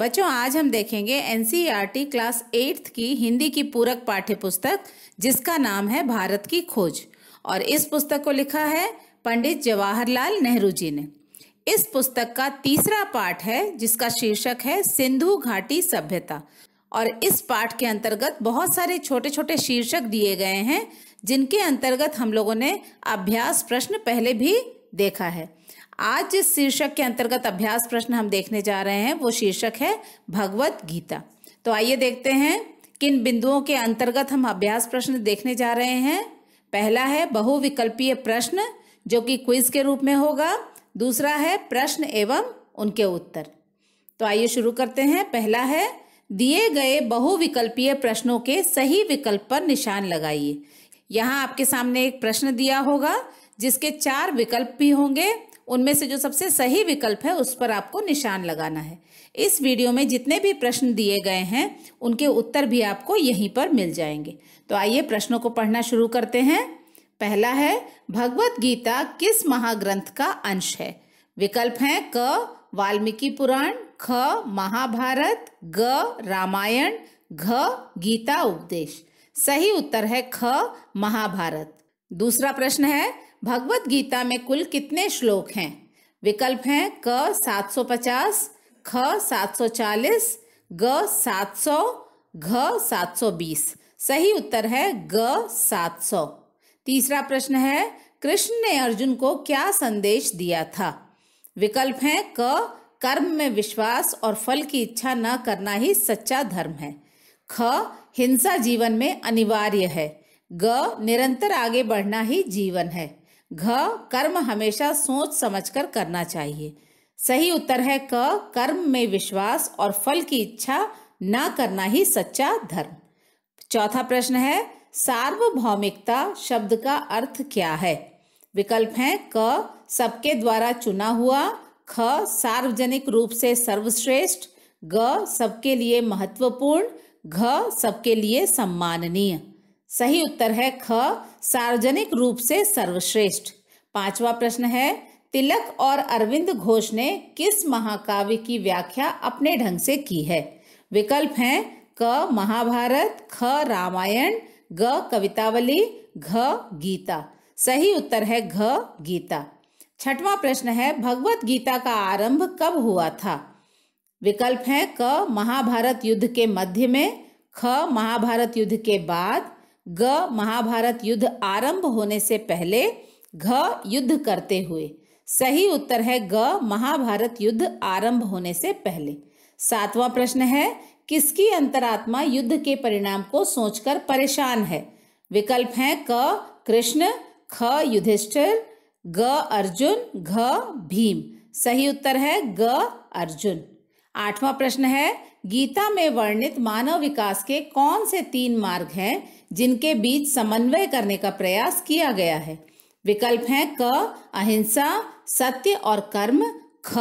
बच्चों आज हम देखेंगे एन क्लास एट्थ की हिंदी की पूरक पाठ्य पुस्तक जिसका नाम है भारत की खोज और इस पुस्तक को लिखा है पंडित जवाहरलाल नेहरू जी ने इस पुस्तक का तीसरा पाठ है जिसका शीर्षक है सिंधु घाटी सभ्यता और इस पाठ के अंतर्गत बहुत सारे छोटे छोटे शीर्षक दिए गए हैं जिनके अंतर्गत हम लोगों ने अभ्यास प्रश्न पहले भी देखा है आज जिस शीर्षक के अंतर्गत अभ्यास प्रश्न हम देखने जा रहे हैं वो शीर्षक है भगवत गीता तो आइए देखते हैं किन बिंदुओं के अंतर्गत हम अभ्यास प्रश्न देखने जा रहे हैं पहला है बहुविकल्पीय प्रश्न जो कि क्विज के रूप में होगा दूसरा है प्रश्न एवं उनके उत्तर तो आइए शुरू करते हैं पहला है दिए गए बहुविकल्पीय प्रश्नों के सही विकल्प पर निशान लगाइए यहाँ आपके सामने एक प्रश्न दिया होगा जिसके चार विकल्प भी होंगे उनमें से जो सबसे सही विकल्प है उस पर आपको निशान लगाना है इस वीडियो में जितने भी प्रश्न दिए गए हैं उनके उत्तर भी आपको यहीं पर मिल जाएंगे तो आइए प्रश्नों को पढ़ना शुरू करते हैं पहला है भगवत गीता किस महाग्रंथ का अंश है विकल्प हैं क वाल्मीकि पुराण ख महाभारत ग रामायण घ गीता उपदेश सही उत्तर है ख महाभारत दूसरा प्रश्न है भगवत गीता में कुल कितने श्लोक हैं विकल्प हैं क 750, ख 740, ग 700, घ 720। सही उत्तर है ग 700। तीसरा प्रश्न है कृष्ण ने अर्जुन को क्या संदेश दिया था विकल्प हैं क कर्म में विश्वास और फल की इच्छा न करना ही सच्चा धर्म है ख हिंसा जीवन में अनिवार्य है ग निरंतर आगे बढ़ना ही जीवन है घ कर्म हमेशा सोच समझकर करना चाहिए सही उत्तर है क कर्म में विश्वास और फल की इच्छा न करना ही सच्चा धर्म चौथा प्रश्न है सार्वभौमिकता शब्द का अर्थ क्या है विकल्प है क सबके द्वारा चुना हुआ ख सार्वजनिक रूप से सर्वश्रेष्ठ ग सबके लिए महत्वपूर्ण घ सबके लिए सम्माननीय सही उत्तर है ख सार्वजनिक रूप से सर्वश्रेष्ठ पांचवा प्रश्न है तिलक और अरविंद घोष ने किस महाकाव्य की व्याख्या अपने ढंग से की है विकल्प हैं क महाभारत ख रामायण ग कवितावली घ गीता सही उत्तर है घ गीता छठवां प्रश्न है भगवत गीता का आरंभ कब हुआ था विकल्प हैं क महाभारत युद्ध के मध्य में ख महाभारत युद्ध के बाद ग महाभारत युद्ध आरंभ होने से पहले घ युद्ध करते हुए सही उत्तर है ग महाभारत युद्ध आरंभ होने से पहले सातवां प्रश्न है किसकी अंतरात्मा युद्ध के परिणाम को सोचकर परेशान है विकल्प हैं क कृष्ण ख युधिष्ठिर ग अर्जुन घ भीम सही उत्तर है ग अर्जुन आठवां प्रश्न है गीता में वर्णित मानव विकास के कौन से तीन मार्ग हैं जिनके बीच समन्वय करने का प्रयास किया गया है विकल्प हैं क अहिंसा सत्य और कर्म ख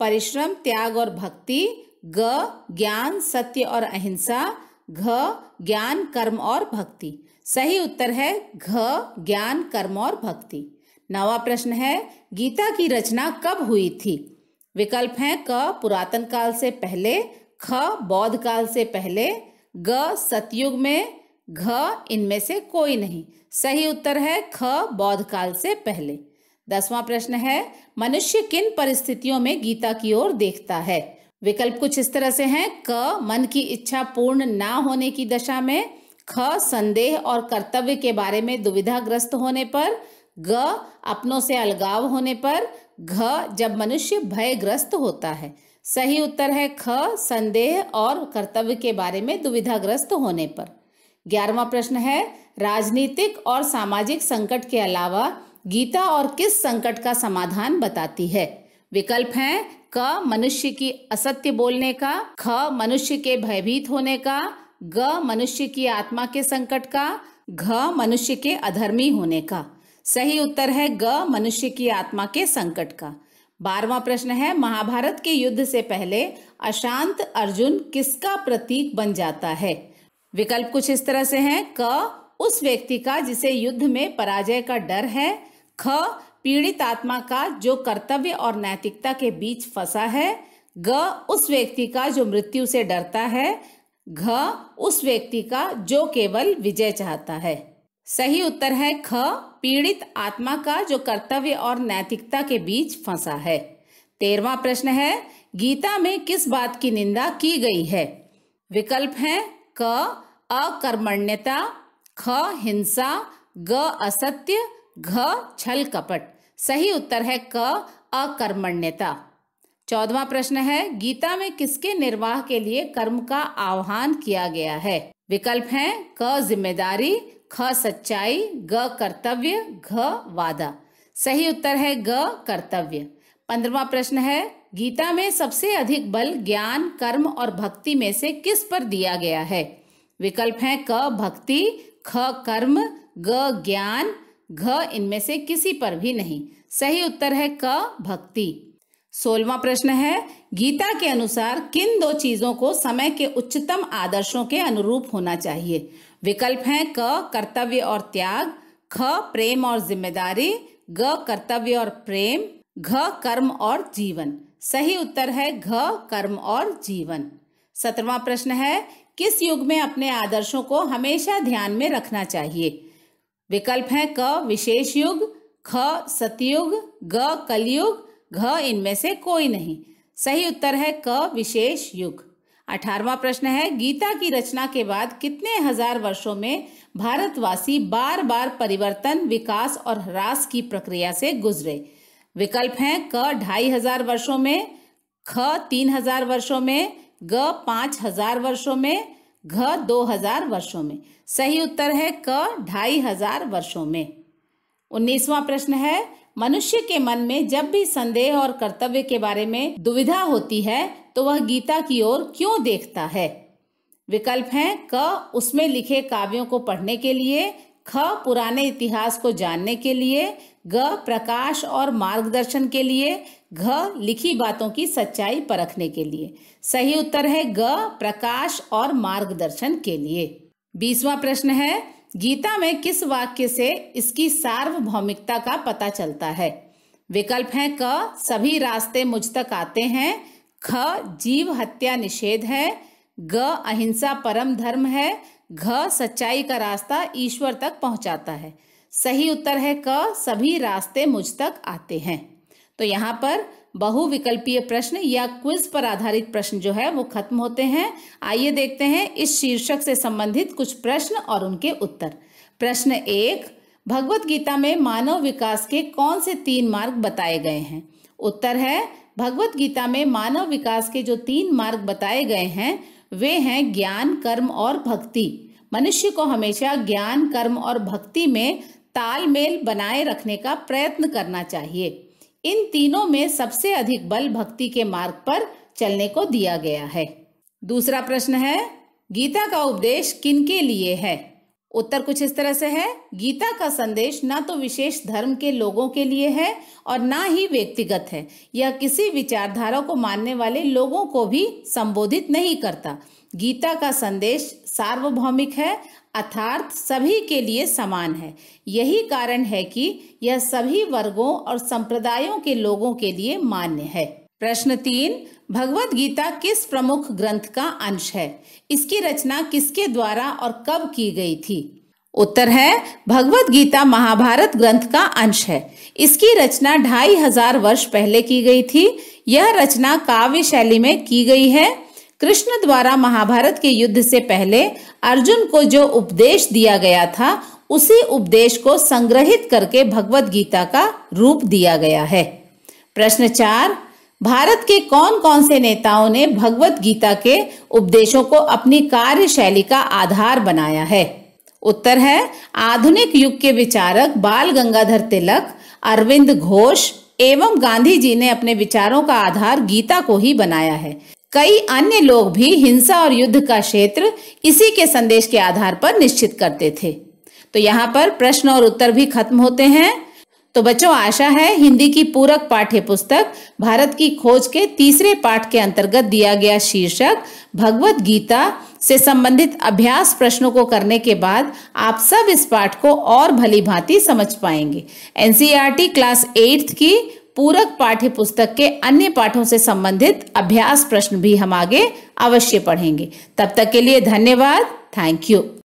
परिश्रम त्याग और भक्ति ग ज्ञान सत्य और अहिंसा घ ज्ञान कर्म और भक्ति सही उत्तर है घ ज्ञान कर्म और भक्ति नवा प्रश्न है गीता की रचना कब हुई थी विकल्प हैं क पुरातन काल से पहले ख बौद्ध काल से पहले ग सतयुग में घ इनमें से कोई नहीं सही उत्तर है ख बौद्ध काल से पहले दसवां प्रश्न है मनुष्य किन परिस्थितियों में गीता की ओर देखता है विकल्प कुछ इस तरह से हैं क मन की इच्छा पूर्ण ना होने की दशा में ख संदेह और कर्तव्य के बारे में दुविधाग्रस्त होने पर ग अपनों से अलगाव होने पर घ जब मनुष्य भयग्रस्त होता है सही उत्तर है ख संदेह और कर्तव्य के बारे में दुविधाग्रस्त होने पर ग्यारहवा प्रश्न है राजनीतिक और सामाजिक संकट के अलावा गीता और किस संकट का समाधान बताती है विकल्प हैं क मनुष्य की असत्य बोलने का ख मनुष्य के भयभीत होने का ग मनुष्य की आत्मा के संकट का घ मनुष्य के अधर्मी होने का सही उत्तर है ग मनुष्य की आत्मा के संकट का बारवा प्रश्न है महाभारत के युद्ध से पहले अशांत अर्जुन किसका प्रतीक बन जाता है विकल्प कुछ इस तरह से हैं क उस व्यक्ति का जिसे युद्ध में पराजय का डर है ख पीड़ित आत्मा का जो कर्तव्य और नैतिकता के बीच फंसा है ग उस व्यक्ति का जो मृत्यु से डरता है घ उस व्यक्ति का जो केवल विजय चाहता है सही उत्तर है ख पीड़ित आत्मा का जो कर्तव्य और नैतिकता के बीच फंसा है तेरवा प्रश्न है गीता में किस बात की निंदा की गई है विकल्प है क अकर्मण्यता ख हिंसा ग असत्य घ छल कपट सही उत्तर है क अकर्मण्यता चौदवा प्रश्न है गीता में किसके निर्वाह के लिए कर्म का आह्वान किया गया है विकल्प है क जिम्मेदारी ख सच्चाई ग कर्तव्य घ वादा सही उत्तर है ग कर्तव्य पंद्रवा प्रश्न है गीता में सबसे अधिक बल ज्ञान कर्म और भक्ति में से किस पर दिया गया है विकल्प है क भक्ति ख कर्म ग ज्ञान घ इनमें से किसी पर भी नहीं सही उत्तर है क भक्ति सोलवा प्रश्न है गीता के अनुसार किन दो चीजों को समय के उच्चतम आदर्शों के अनुरूप होना चाहिए विकल्प हैं क कर्तव्य और त्याग ख प्रेम और जिम्मेदारी ग कर्तव्य और प्रेम घ कर्म और जीवन सही उत्तर है घ कर्म और जीवन सत्रवा प्रश्न है किस युग में अपने आदर्शों को हमेशा ध्यान में रखना चाहिए विकल्प हैं क विशेष युग ख सतयुग ग कलयुग घ इनमें से कोई नहीं सही उत्तर है क विशेष युग अठारवा प्रश्न है गीता की रचना के बाद कितने हजार वर्षों में भारतवासी बार बार परिवर्तन विकास और ह्रास की प्रक्रिया से गुजरे विकल्प हैं क ढाई हजार वर्षों में ख तीन हजार वर्षों में ग पाँच हजार वर्षों में घ दो हजार वर्षों में सही उत्तर है क ढाई हजार वर्षों में उन्नीसवा प्रश्न है मनुष्य के मन में जब भी संदेह और कर्तव्य के बारे में दुविधा होती है तो वह गीता की ओर क्यों देखता है विकल्प हैं क उसमें लिखे काव्यों को पढ़ने के लिए ख पुराने इतिहास को जानने के लिए ग प्रकाश और मार्गदर्शन के लिए घ लिखी बातों की सच्चाई परखने के लिए सही उत्तर है ग प्रकाश और मार्गदर्शन के लिए बीसवा प्रश्न है गीता में किस वाक्य से इसकी सार्वभौमिकता का पता चलता है विकल्प है क सभी रास्ते मुझ तक आते हैं ख जीव हत्या निषेध है ग अहिंसा परम धर्म है घ सच्चाई का रास्ता ईश्वर तक पहुंचाता है सही उत्तर है क सभी रास्ते मुझ तक आते हैं तो यहाँ पर बहुविकल्पीय प्रश्न या क्विज पर आधारित प्रश्न जो है वो खत्म होते हैं आइए देखते हैं इस शीर्षक से संबंधित कुछ प्रश्न और उनके उत्तर प्रश्न एक भगवत गीता में मानव विकास के कौन से तीन मार्ग बताए गए हैं उत्तर है भगवत गीता में मानव विकास के जो तीन मार्ग बताए गए हैं वे हैं ज्ञान कर्म और भक्ति मनुष्य को हमेशा ज्ञान कर्म और भक्ति में तालमेल बनाए रखने का प्रयत्न करना चाहिए इन तीनों में सबसे अधिक बल भक्ति के मार्ग पर चलने को दिया गया है दूसरा प्रश्न है गीता का उपदेश किन के लिए है उत्तर कुछ इस तरह से है गीता का संदेश ना तो विशेष धर्म के लोगों के लिए है और ना ही व्यक्तिगत है यह किसी विचारधारा को मानने वाले लोगों को भी संबोधित नहीं करता गीता का संदेश सार्वभौमिक है अर्थार्थ सभी के लिए समान है यही कारण है कि यह सभी वर्गों और संप्रदायों के लोगों के लिए मान्य है प्रश्न तीन भगवत गीता किस प्रमुख ग्रंथ का अंश है इसकी रचना किसके द्वारा और कब की गई थी उत्तर है भगवत गीता महाभारत ग्रंथ का अंश है इसकी रचना ढाई हजार वर्ष पहले की गई थी यह रचना काव्य शैली में की गई है कृष्ण द्वारा महाभारत के युद्ध से पहले अर्जुन को जो उपदेश दिया गया था उसी उपदेश को संग्रहित करके भगवत गीता का रूप दिया गया है प्रश्न चार भारत के कौन कौन से नेताओं ने भगवत गीता के उपदेशों को अपनी कार्यशैली का आधार बनाया है उत्तर है आधुनिक युग के विचारक बाल गंगाधर तिलक अरविंद घोष एवं गांधी जी ने अपने विचारों का आधार गीता को ही बनाया है कई अन्य लोग भी हिंसा और युद्ध का क्षेत्र इसी के संदेश के आधार पर निश्चित करते थे तो यहाँ पर प्रश्न और उत्तर भी खत्म होते हैं तो बच्चों आशा है हिंदी की पूरक पाठ्य पुस्तक भारत की खोज के तीसरे पाठ के अंतर्गत दिया गया शीर्षक भगवत गीता से संबंधित अभ्यास प्रश्नों को करने के बाद आप सब इस पाठ को और भली भांति समझ पाएंगे एनसीईआरटी क्लास एट्थ की पूरक पाठ्य पुस्तक के अन्य पाठों से संबंधित अभ्यास प्रश्न भी हम आगे अवश्य पढ़ेंगे तब तक के लिए धन्यवाद थैंक यू